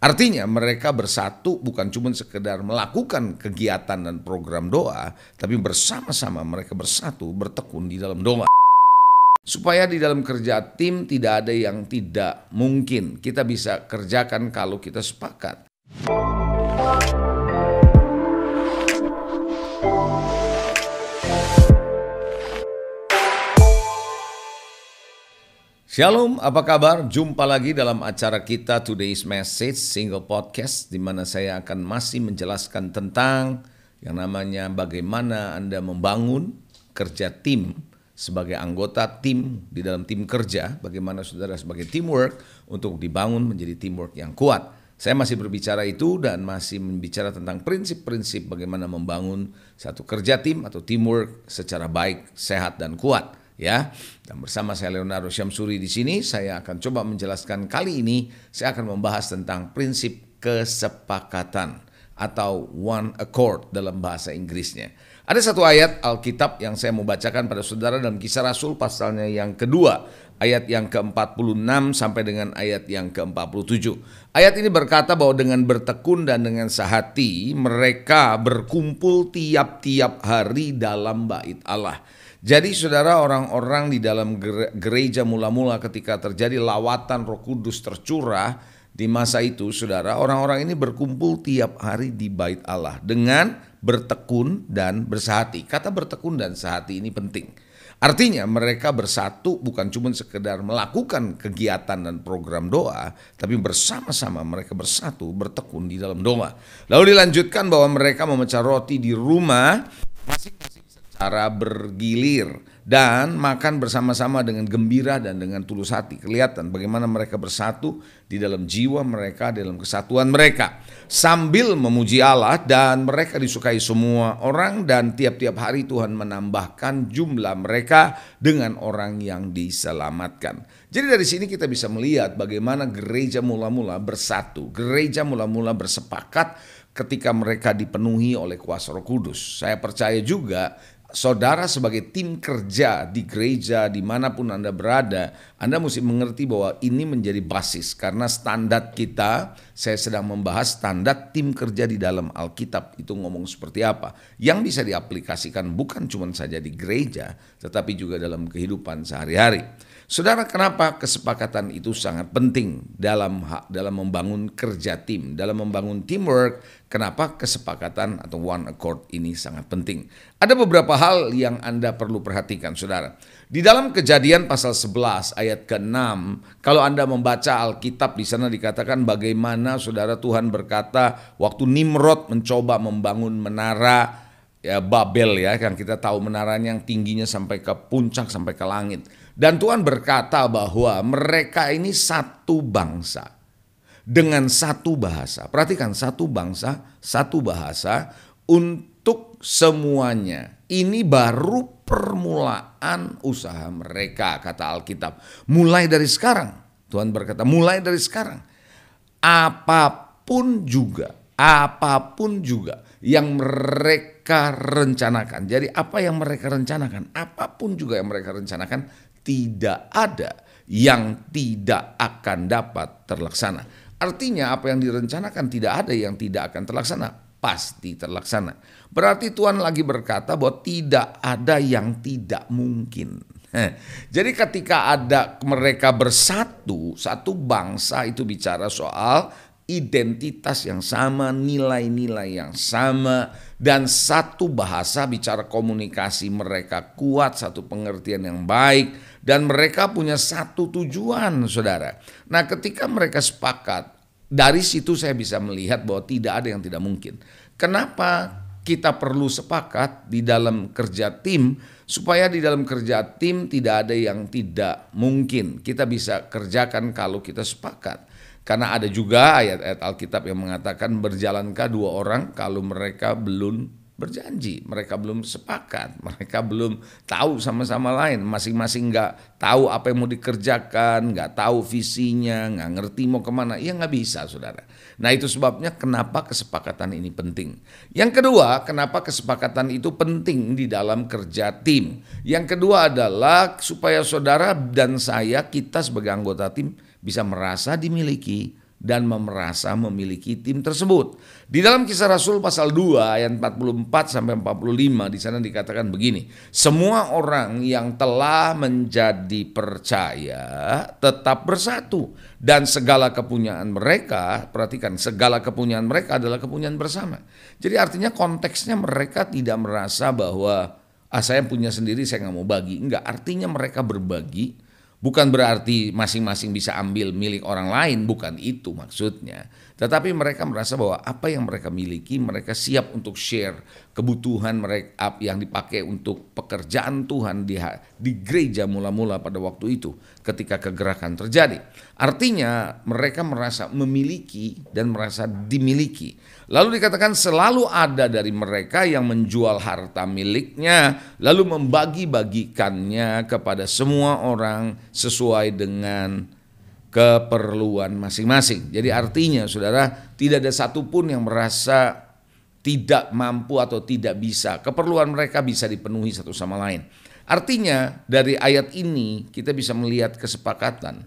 Artinya mereka bersatu bukan cuma sekedar melakukan kegiatan dan program doa, tapi bersama-sama mereka bersatu bertekun di dalam doa. Supaya di dalam kerja tim tidak ada yang tidak mungkin. Kita bisa kerjakan kalau kita sepakat. Shalom, apa kabar? Jumpa lagi dalam acara kita Today's Message Single Podcast di mana saya akan masih menjelaskan tentang yang namanya bagaimana Anda membangun kerja tim sebagai anggota tim di dalam tim kerja, bagaimana saudara sebagai teamwork untuk dibangun menjadi teamwork yang kuat. Saya masih berbicara itu dan masih membicara tentang prinsip-prinsip bagaimana membangun satu kerja tim atau teamwork secara baik, sehat dan kuat ya. Dan bersama saya Leonardo Syamsuri di sini, saya akan coba menjelaskan kali ini saya akan membahas tentang prinsip kesepakatan atau one accord dalam bahasa Inggrisnya. Ada satu ayat Alkitab yang saya mau bacakan pada saudara dalam kisah Rasul pasalnya yang kedua, ayat yang ke-46 sampai dengan ayat yang ke-47. Ayat ini berkata bahwa dengan bertekun dan dengan sehati mereka berkumpul tiap-tiap hari dalam bait Allah. Jadi saudara orang-orang di dalam gereja mula-mula ketika terjadi lawatan roh kudus tercurah di masa itu saudara orang-orang ini berkumpul tiap hari di bait Allah dengan bertekun dan bersahati. Kata bertekun dan sehati ini penting. Artinya mereka bersatu bukan cuma sekedar melakukan kegiatan dan program doa, tapi bersama-sama mereka bersatu bertekun di dalam doa. Lalu dilanjutkan bahwa mereka memecah roti di rumah masing-masing secara bergilir dan makan bersama-sama dengan gembira dan dengan tulus hati. Kelihatan bagaimana mereka bersatu di dalam jiwa mereka, dalam kesatuan mereka. Sambil memuji Allah dan mereka disukai semua orang dan tiap-tiap hari Tuhan menambahkan jumlah mereka dengan orang yang diselamatkan. Jadi dari sini kita bisa melihat bagaimana gereja mula-mula bersatu, gereja mula-mula bersepakat ketika mereka dipenuhi oleh kuasa roh kudus. Saya percaya juga saudara sebagai tim kerja di gereja dimanapun Anda berada anda mesti mengerti bahwa ini menjadi basis karena standar kita, saya sedang membahas standar tim kerja di dalam Alkitab itu ngomong seperti apa. Yang bisa diaplikasikan bukan cuma saja di gereja, tetapi juga dalam kehidupan sehari-hari. Saudara, kenapa kesepakatan itu sangat penting dalam dalam membangun kerja tim, dalam membangun teamwork? Kenapa kesepakatan atau one accord ini sangat penting? Ada beberapa hal yang Anda perlu perhatikan, Saudara. Di dalam kejadian pasal 11 ayat ke-6, kalau Anda membaca Alkitab di sana dikatakan bagaimana saudara Tuhan berkata waktu Nimrod mencoba membangun menara ya Babel ya kan kita tahu menaranya yang tingginya sampai ke puncak sampai ke langit dan Tuhan berkata bahwa mereka ini satu bangsa dengan satu bahasa perhatikan satu bangsa satu bahasa untuk semuanya ini baru permulaan usaha mereka, kata Alkitab. Mulai dari sekarang, Tuhan berkata, mulai dari sekarang, apapun juga, apapun juga yang mereka rencanakan. Jadi apa yang mereka rencanakan, apapun juga yang mereka rencanakan, tidak ada yang tidak akan dapat terlaksana. Artinya apa yang direncanakan tidak ada yang tidak akan terlaksana pasti terlaksana. Berarti Tuhan lagi berkata bahwa tidak ada yang tidak mungkin. Jadi ketika ada mereka bersatu, satu bangsa itu bicara soal identitas yang sama, nilai-nilai yang sama, dan satu bahasa bicara komunikasi mereka kuat, satu pengertian yang baik, dan mereka punya satu tujuan, saudara. Nah, ketika mereka sepakat, dari situ saya bisa melihat bahwa tidak ada yang tidak mungkin. Kenapa kita perlu sepakat di dalam kerja tim supaya di dalam kerja tim tidak ada yang tidak mungkin. Kita bisa kerjakan kalau kita sepakat. Karena ada juga ayat-ayat Alkitab yang mengatakan berjalankah dua orang kalau mereka belum berjanji, mereka belum sepakat, mereka belum tahu sama-sama lain, masing-masing nggak tahu apa yang mau dikerjakan, nggak tahu visinya, nggak ngerti mau kemana, ya nggak bisa saudara. Nah itu sebabnya kenapa kesepakatan ini penting. Yang kedua, kenapa kesepakatan itu penting di dalam kerja tim. Yang kedua adalah supaya saudara dan saya, kita sebagai anggota tim bisa merasa dimiliki, dan memerasa memiliki tim tersebut. Di dalam kisah Rasul pasal 2 ayat 44 sampai 45 di sana dikatakan begini, semua orang yang telah menjadi percaya tetap bersatu dan segala kepunyaan mereka, perhatikan segala kepunyaan mereka adalah kepunyaan bersama. Jadi artinya konteksnya mereka tidak merasa bahwa ah saya punya sendiri saya nggak mau bagi, enggak artinya mereka berbagi Bukan berarti masing-masing bisa ambil milik orang lain, bukan itu maksudnya. Tetapi mereka merasa bahwa apa yang mereka miliki, mereka siap untuk share kebutuhan mereka yang dipakai untuk pekerjaan Tuhan di, di gereja mula-mula pada waktu itu ketika kegerakan terjadi. Artinya mereka merasa memiliki dan merasa dimiliki. Lalu dikatakan selalu ada dari mereka yang menjual harta miliknya lalu membagi-bagikannya kepada semua orang sesuai dengan keperluan masing-masing. Jadi artinya saudara tidak ada satupun yang merasa tidak mampu atau tidak bisa. Keperluan mereka bisa dipenuhi satu sama lain. Artinya dari ayat ini kita bisa melihat kesepakatan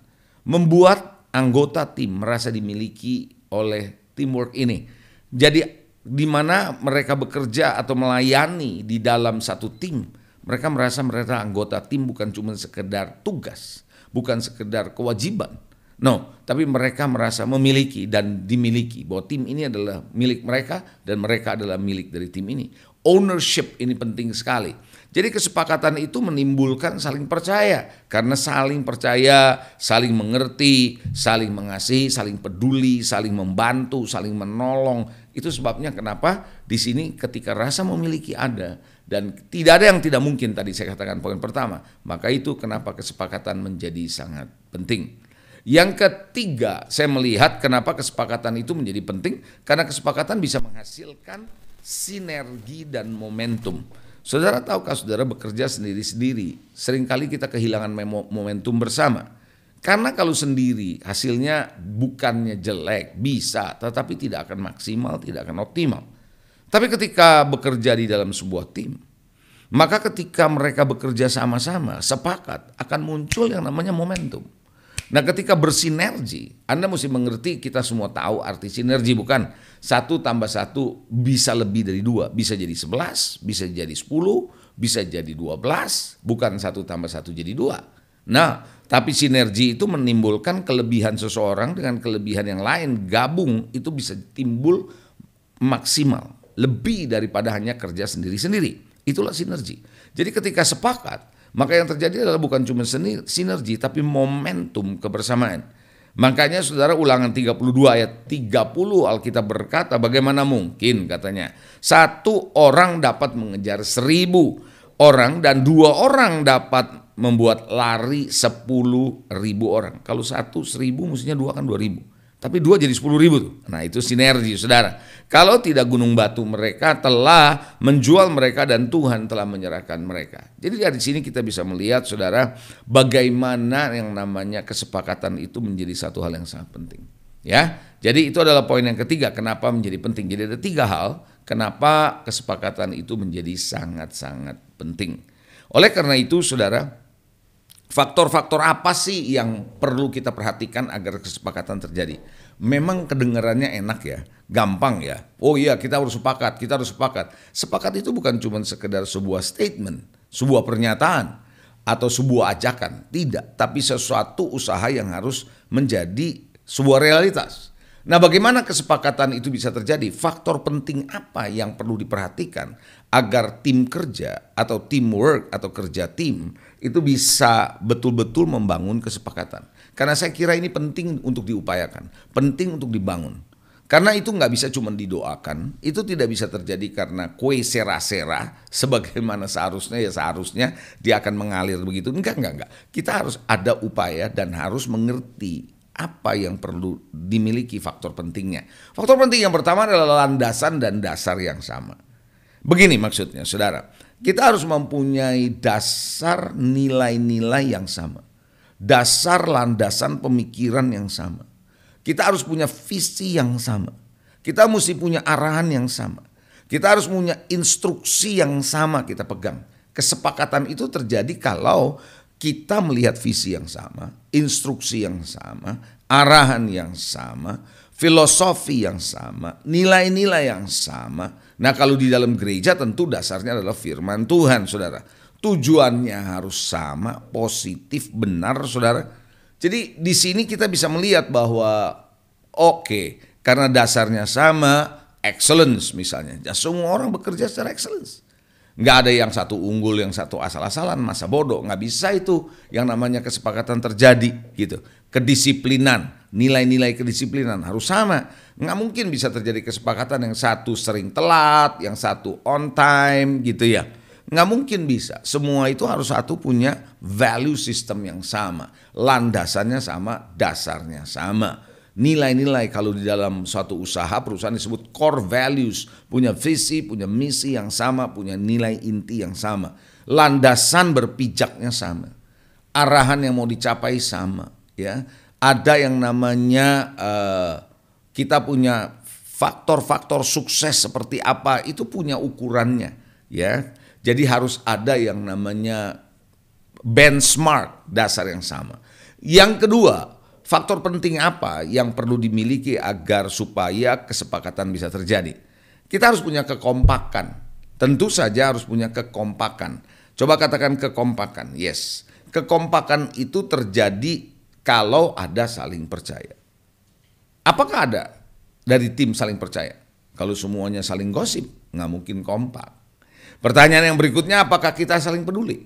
membuat anggota tim merasa dimiliki oleh teamwork ini. Jadi di mana mereka bekerja atau melayani di dalam satu tim, mereka merasa mereka anggota tim bukan cuma sekedar tugas, bukan sekedar kewajiban, No, tapi mereka merasa memiliki dan dimiliki bahwa tim ini adalah milik mereka dan mereka adalah milik dari tim ini. Ownership ini penting sekali. Jadi kesepakatan itu menimbulkan saling percaya karena saling percaya, saling mengerti, saling mengasihi, saling peduli, saling membantu, saling menolong. Itu sebabnya kenapa di sini ketika rasa memiliki ada dan tidak ada yang tidak mungkin tadi saya katakan poin pertama. Maka itu kenapa kesepakatan menjadi sangat penting. Yang ketiga, saya melihat kenapa kesepakatan itu menjadi penting karena kesepakatan bisa menghasilkan sinergi dan momentum. Saudara tahukah saudara bekerja sendiri-sendiri, seringkali kita kehilangan momentum bersama. Karena kalau sendiri hasilnya bukannya jelek, bisa, tetapi tidak akan maksimal, tidak akan optimal. Tapi ketika bekerja di dalam sebuah tim, maka ketika mereka bekerja sama-sama, sepakat, akan muncul yang namanya momentum. Nah ketika bersinergi, Anda mesti mengerti kita semua tahu arti sinergi bukan satu tambah satu bisa lebih dari dua, bisa jadi sebelas, bisa jadi sepuluh, bisa jadi dua belas, bukan satu tambah satu jadi dua. Nah, tapi sinergi itu menimbulkan kelebihan seseorang dengan kelebihan yang lain gabung itu bisa timbul maksimal, lebih daripada hanya kerja sendiri-sendiri. Itulah sinergi. Jadi ketika sepakat, maka yang terjadi adalah bukan cuma seni, sinergi tapi momentum kebersamaan. Makanya saudara ulangan 32 ayat 30 Alkitab berkata bagaimana mungkin katanya. Satu orang dapat mengejar seribu orang dan dua orang dapat membuat lari sepuluh ribu orang. Kalau satu seribu mestinya dua kan dua ribu. Tapi dua jadi sepuluh ribu tuh. Nah itu sinergi saudara. Kalau tidak gunung batu mereka telah menjual mereka dan Tuhan telah menyerahkan mereka. Jadi dari sini kita bisa melihat saudara bagaimana yang namanya kesepakatan itu menjadi satu hal yang sangat penting. Ya, jadi itu adalah poin yang ketiga. Kenapa menjadi penting? Jadi ada tiga hal. Kenapa kesepakatan itu menjadi sangat-sangat penting. Oleh karena itu, saudara, Faktor-faktor apa sih yang perlu kita perhatikan agar kesepakatan terjadi? Memang kedengarannya enak ya, gampang ya. Oh iya, kita harus sepakat, kita harus sepakat. Sepakat itu bukan cuma sekedar sebuah statement, sebuah pernyataan atau sebuah ajakan, tidak, tapi sesuatu usaha yang harus menjadi sebuah realitas. Nah, bagaimana kesepakatan itu bisa terjadi? Faktor penting apa yang perlu diperhatikan agar tim kerja atau teamwork atau kerja tim itu bisa betul-betul membangun kesepakatan? Karena saya kira ini penting untuk diupayakan, penting untuk dibangun. Karena itu nggak bisa cuma didoakan, itu tidak bisa terjadi karena kue sera-sera sebagaimana seharusnya ya seharusnya dia akan mengalir begitu. Enggak, enggak, enggak. Kita harus ada upaya dan harus mengerti apa yang perlu dimiliki faktor pentingnya. Faktor penting yang pertama adalah landasan dan dasar yang sama. Begini maksudnya, saudara, kita harus mempunyai dasar nilai-nilai yang sama, dasar landasan pemikiran yang sama. Kita harus punya visi yang sama, kita mesti punya arahan yang sama, kita harus punya instruksi yang sama. Kita pegang kesepakatan itu terjadi kalau kita melihat visi yang sama, instruksi yang sama, arahan yang sama, filosofi yang sama, nilai-nilai yang sama. Nah, kalau di dalam gereja tentu dasarnya adalah firman Tuhan, Saudara. Tujuannya harus sama, positif, benar, Saudara. Jadi di sini kita bisa melihat bahwa oke, okay, karena dasarnya sama, excellence misalnya. Ya, semua orang bekerja secara excellence. Nggak ada yang satu unggul, yang satu asal-asalan, masa bodoh. Nggak bisa itu yang namanya kesepakatan terjadi gitu. Kedisiplinan, nilai-nilai kedisiplinan harus sama. Nggak mungkin bisa terjadi kesepakatan yang satu sering telat, yang satu on time gitu ya. Nggak mungkin bisa. Semua itu harus satu punya value system yang sama. Landasannya sama, dasarnya sama nilai-nilai kalau di dalam suatu usaha perusahaan disebut core values, punya visi, punya misi yang sama, punya nilai inti yang sama. Landasan berpijaknya sama. Arahan yang mau dicapai sama, ya. Ada yang namanya uh, kita punya faktor-faktor sukses seperti apa itu punya ukurannya, ya. Jadi harus ada yang namanya benchmark dasar yang sama. Yang kedua, Faktor penting apa yang perlu dimiliki agar supaya kesepakatan bisa terjadi? Kita harus punya kekompakan. Tentu saja harus punya kekompakan. Coba katakan kekompakan. Yes. Kekompakan itu terjadi kalau ada saling percaya. Apakah ada dari tim saling percaya? Kalau semuanya saling gosip, nggak mungkin kompak. Pertanyaan yang berikutnya, apakah kita saling peduli?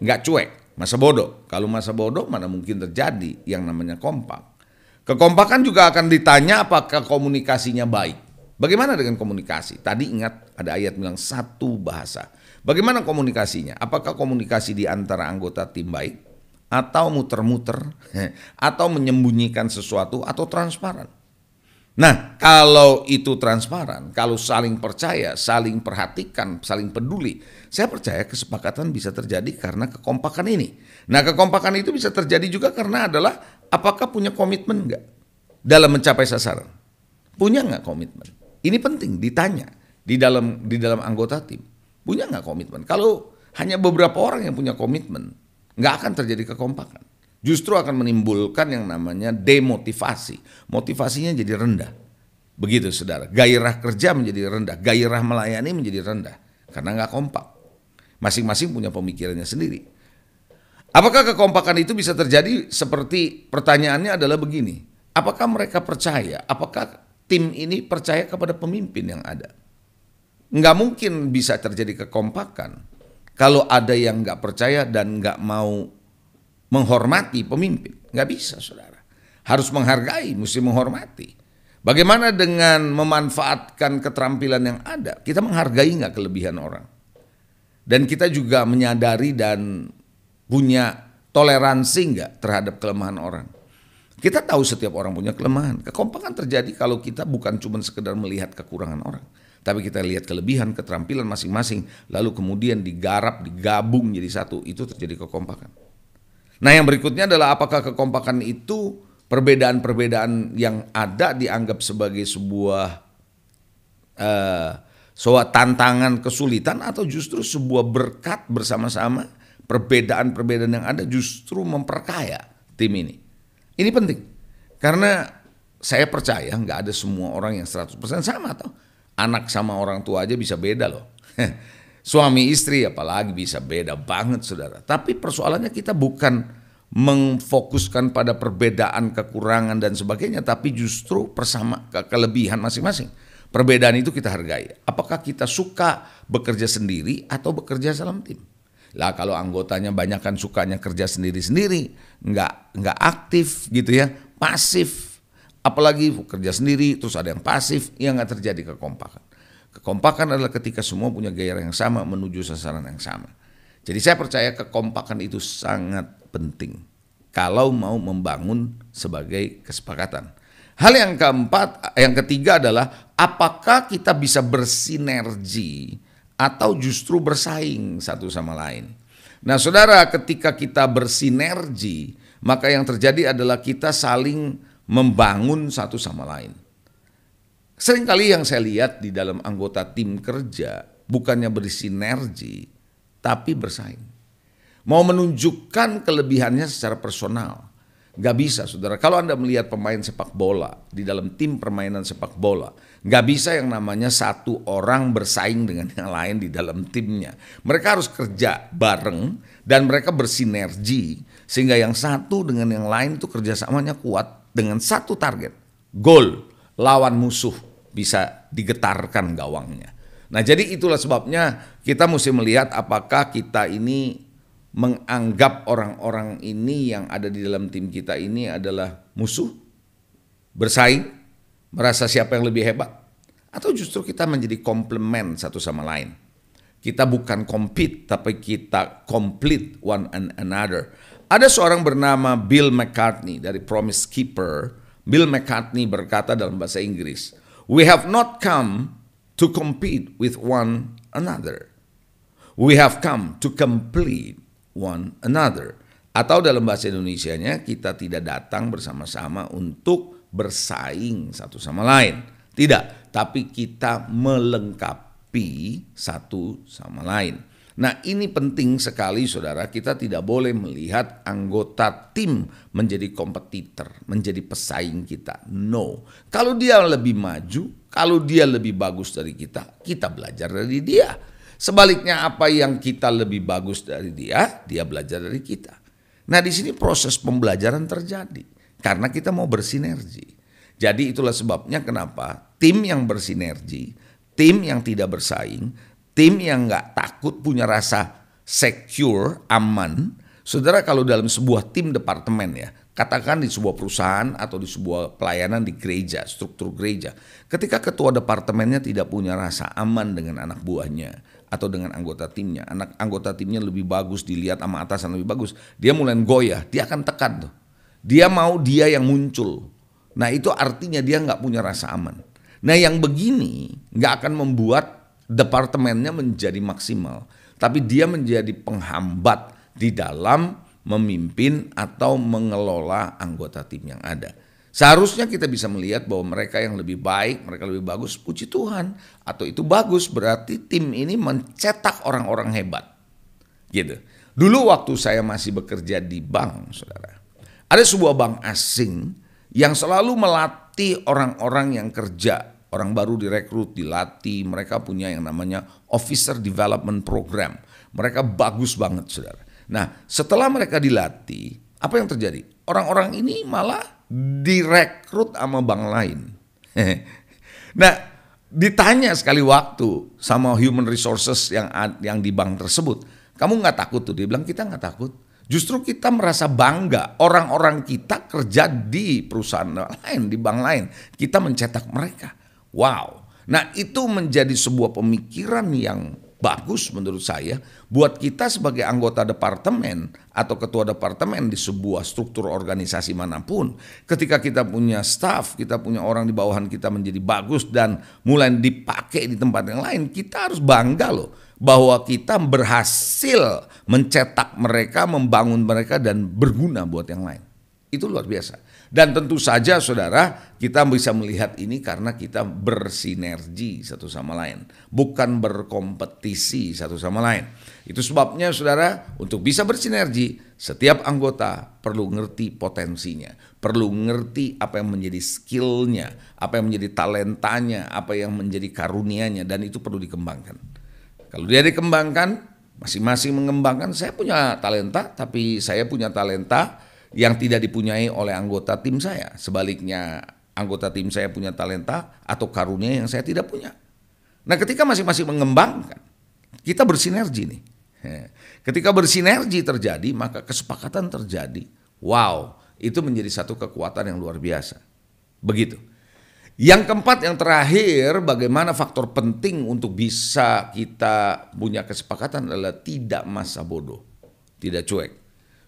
Nggak cuek, Masa bodoh. Kalau masa bodoh mana mungkin terjadi yang namanya kompak. Kekompakan juga akan ditanya apakah komunikasinya baik. Bagaimana dengan komunikasi? Tadi ingat ada ayat bilang satu bahasa. Bagaimana komunikasinya? Apakah komunikasi di antara anggota tim baik? Atau muter-muter? Atau menyembunyikan sesuatu? Atau transparan? Nah, kalau itu transparan, kalau saling percaya, saling perhatikan, saling peduli, saya percaya kesepakatan bisa terjadi karena kekompakan ini. Nah, kekompakan itu bisa terjadi juga karena adalah apakah punya komitmen enggak dalam mencapai sasaran? Punya enggak komitmen? Ini penting ditanya di dalam di dalam anggota tim. Punya enggak komitmen? Kalau hanya beberapa orang yang punya komitmen, enggak akan terjadi kekompakan justru akan menimbulkan yang namanya demotivasi. Motivasinya jadi rendah. Begitu saudara, gairah kerja menjadi rendah, gairah melayani menjadi rendah karena nggak kompak. Masing-masing punya pemikirannya sendiri. Apakah kekompakan itu bisa terjadi seperti pertanyaannya adalah begini, apakah mereka percaya, apakah tim ini percaya kepada pemimpin yang ada? Nggak mungkin bisa terjadi kekompakan kalau ada yang nggak percaya dan nggak mau menghormati pemimpin. Nggak bisa, saudara. Harus menghargai, mesti menghormati. Bagaimana dengan memanfaatkan keterampilan yang ada? Kita menghargai nggak kelebihan orang? Dan kita juga menyadari dan punya toleransi nggak terhadap kelemahan orang? Kita tahu setiap orang punya kelemahan. Kekompakan terjadi kalau kita bukan cuma sekedar melihat kekurangan orang. Tapi kita lihat kelebihan, keterampilan masing-masing. Lalu kemudian digarap, digabung jadi satu. Itu terjadi kekompakan. Nah yang berikutnya adalah apakah kekompakan itu perbedaan-perbedaan yang ada dianggap sebagai sebuah uh, sebuah tantangan kesulitan atau justru sebuah berkat bersama-sama perbedaan-perbedaan yang ada justru memperkaya tim ini. Ini penting karena saya percaya nggak ada semua orang yang 100% sama atau anak sama orang tua aja bisa beda loh. suami istri apalagi bisa beda banget saudara. Tapi persoalannya kita bukan memfokuskan pada perbedaan, kekurangan dan sebagainya, tapi justru persama ke kelebihan masing-masing. Perbedaan itu kita hargai. Apakah kita suka bekerja sendiri atau bekerja dalam tim? Lah kalau anggotanya banyak kan sukanya kerja sendiri-sendiri, nggak nggak aktif gitu ya, pasif. Apalagi kerja sendiri, terus ada yang pasif, ya nggak terjadi kekompakan. Kekompakan adalah ketika semua punya gairah yang sama menuju sasaran yang sama. Jadi saya percaya kekompakan itu sangat penting kalau mau membangun sebagai kesepakatan. Hal yang keempat, yang ketiga adalah apakah kita bisa bersinergi atau justru bersaing satu sama lain. Nah, Saudara, ketika kita bersinergi, maka yang terjadi adalah kita saling membangun satu sama lain. Seringkali yang saya lihat di dalam anggota tim kerja bukannya bersinergi, tapi bersaing. Mau menunjukkan kelebihannya secara personal. Gak bisa saudara, kalau Anda melihat pemain sepak bola di dalam tim permainan sepak bola, gak bisa yang namanya satu orang bersaing dengan yang lain di dalam timnya. Mereka harus kerja bareng dan mereka bersinergi sehingga yang satu dengan yang lain itu kerjasamanya kuat dengan satu target, goal lawan musuh bisa digetarkan gawangnya. Nah, jadi itulah sebabnya kita mesti melihat apakah kita ini menganggap orang-orang ini yang ada di dalam tim kita ini adalah musuh, bersaing, merasa siapa yang lebih hebat, atau justru kita menjadi komplement satu sama lain. Kita bukan compete, tapi kita complete one and another. Ada seorang bernama Bill McCartney dari Promise Keeper Bill McCartney berkata dalam bahasa Inggris, "We have not come to compete with one another. We have come to complete one another." Atau dalam bahasa Indonesianya, kita tidak datang bersama-sama untuk bersaing satu sama lain. Tidak, tapi kita melengkapi satu sama lain. Nah, ini penting sekali, saudara. Kita tidak boleh melihat anggota tim menjadi kompetitor, menjadi pesaing kita. No, kalau dia lebih maju, kalau dia lebih bagus dari kita, kita belajar dari dia. Sebaliknya, apa yang kita lebih bagus dari dia, dia belajar dari kita. Nah, di sini proses pembelajaran terjadi karena kita mau bersinergi. Jadi, itulah sebabnya kenapa tim yang bersinergi, tim yang tidak bersaing Tim yang nggak takut punya rasa secure, aman. Saudara kalau dalam sebuah tim departemen ya, katakan di sebuah perusahaan atau di sebuah pelayanan di gereja, struktur gereja. Ketika ketua departemennya tidak punya rasa aman dengan anak buahnya atau dengan anggota timnya, anak anggota timnya lebih bagus dilihat sama atasan lebih bagus, dia mulai goyah, dia akan tekan tuh. Dia mau dia yang muncul. Nah itu artinya dia nggak punya rasa aman. Nah yang begini nggak akan membuat departemennya menjadi maksimal, tapi dia menjadi penghambat di dalam memimpin atau mengelola anggota tim yang ada. Seharusnya kita bisa melihat bahwa mereka yang lebih baik, mereka lebih bagus, puji Tuhan. Atau itu bagus, berarti tim ini mencetak orang-orang hebat. Gitu. Dulu waktu saya masih bekerja di bank, saudara. Ada sebuah bank asing yang selalu melatih orang-orang yang kerja Orang baru direkrut, dilatih, mereka punya yang namanya Officer Development Program. Mereka bagus banget, saudara. Nah, setelah mereka dilatih, apa yang terjadi? Orang-orang ini malah direkrut sama bank lain. nah, ditanya sekali waktu sama human resources yang yang di bank tersebut, kamu nggak takut tuh? Dia bilang kita nggak takut. Justru kita merasa bangga orang-orang kita kerja di perusahaan lain, di bank lain. Kita mencetak mereka. Wow. Nah, itu menjadi sebuah pemikiran yang bagus menurut saya buat kita sebagai anggota departemen atau ketua departemen di sebuah struktur organisasi manapun ketika kita punya staff kita punya orang di bawahan kita menjadi bagus dan mulai dipakai di tempat yang lain kita harus bangga loh bahwa kita berhasil mencetak mereka membangun mereka dan berguna buat yang lain itu luar biasa dan tentu saja saudara, kita bisa melihat ini karena kita bersinergi satu sama lain, bukan berkompetisi satu sama lain. Itu sebabnya saudara, untuk bisa bersinergi, setiap anggota perlu ngerti potensinya, perlu ngerti apa yang menjadi skillnya, apa yang menjadi talentanya, apa yang menjadi karunianya, dan itu perlu dikembangkan. Kalau dia dikembangkan, masing-masing mengembangkan, saya punya talenta, tapi saya punya talenta, yang tidak dipunyai oleh anggota tim saya. Sebaliknya, anggota tim saya punya talenta atau karunia yang saya tidak punya. Nah, ketika masing-masing mengembangkan, kita bersinergi nih. Eh, ketika bersinergi terjadi, maka kesepakatan terjadi. Wow, itu menjadi satu kekuatan yang luar biasa. Begitu. Yang keempat, yang terakhir, bagaimana faktor penting untuk bisa kita punya kesepakatan adalah tidak masa bodoh, tidak cuek.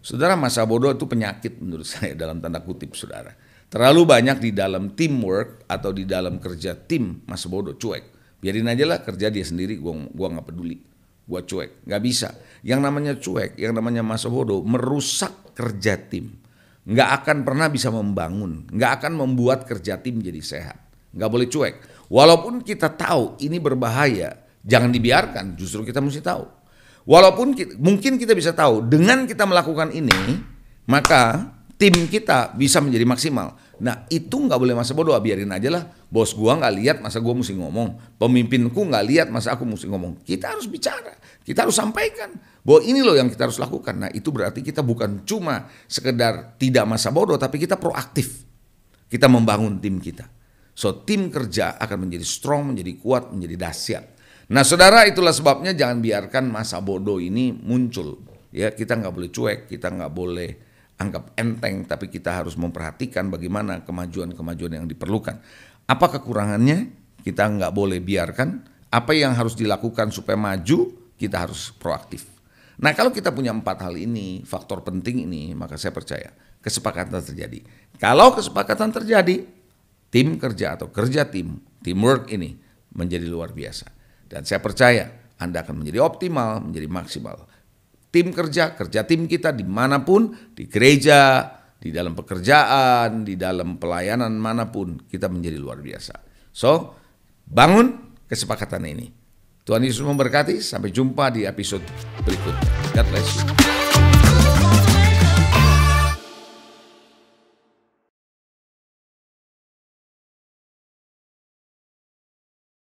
Saudara masa bodoh itu penyakit menurut saya dalam tanda kutip saudara. Terlalu banyak di dalam teamwork atau di dalam kerja tim masa bodoh cuek. Biarin aja lah kerja dia sendiri, gua gua nggak peduli. Gua cuek, nggak bisa. Yang namanya cuek, yang namanya masa bodoh merusak kerja tim. Nggak akan pernah bisa membangun, nggak akan membuat kerja tim jadi sehat. Nggak boleh cuek. Walaupun kita tahu ini berbahaya, jangan dibiarkan, justru kita mesti tahu. Walaupun kita, mungkin kita bisa tahu dengan kita melakukan ini, maka tim kita bisa menjadi maksimal. Nah itu nggak boleh masa bodoh, biarin aja lah. Bos gua nggak lihat masa gua mesti ngomong, pemimpinku nggak lihat masa aku mesti ngomong. Kita harus bicara, kita harus sampaikan bahwa ini loh yang kita harus lakukan. Nah itu berarti kita bukan cuma sekedar tidak masa bodoh, tapi kita proaktif. Kita membangun tim kita. So tim kerja akan menjadi strong, menjadi kuat, menjadi dahsyat. Nah saudara itulah sebabnya jangan biarkan masa bodoh ini muncul. Ya kita nggak boleh cuek, kita nggak boleh anggap enteng, tapi kita harus memperhatikan bagaimana kemajuan-kemajuan yang diperlukan. Apa kekurangannya? Kita nggak boleh biarkan. Apa yang harus dilakukan supaya maju? Kita harus proaktif. Nah kalau kita punya empat hal ini, faktor penting ini, maka saya percaya kesepakatan terjadi. Kalau kesepakatan terjadi, tim kerja atau kerja tim, teamwork ini menjadi luar biasa. Dan saya percaya Anda akan menjadi optimal, menjadi maksimal. Tim kerja, kerja tim kita dimanapun, di gereja, di dalam pekerjaan, di dalam pelayanan manapun, kita menjadi luar biasa. So, bangun kesepakatan ini. Tuhan Yesus memberkati, sampai jumpa di episode berikutnya. God bless you.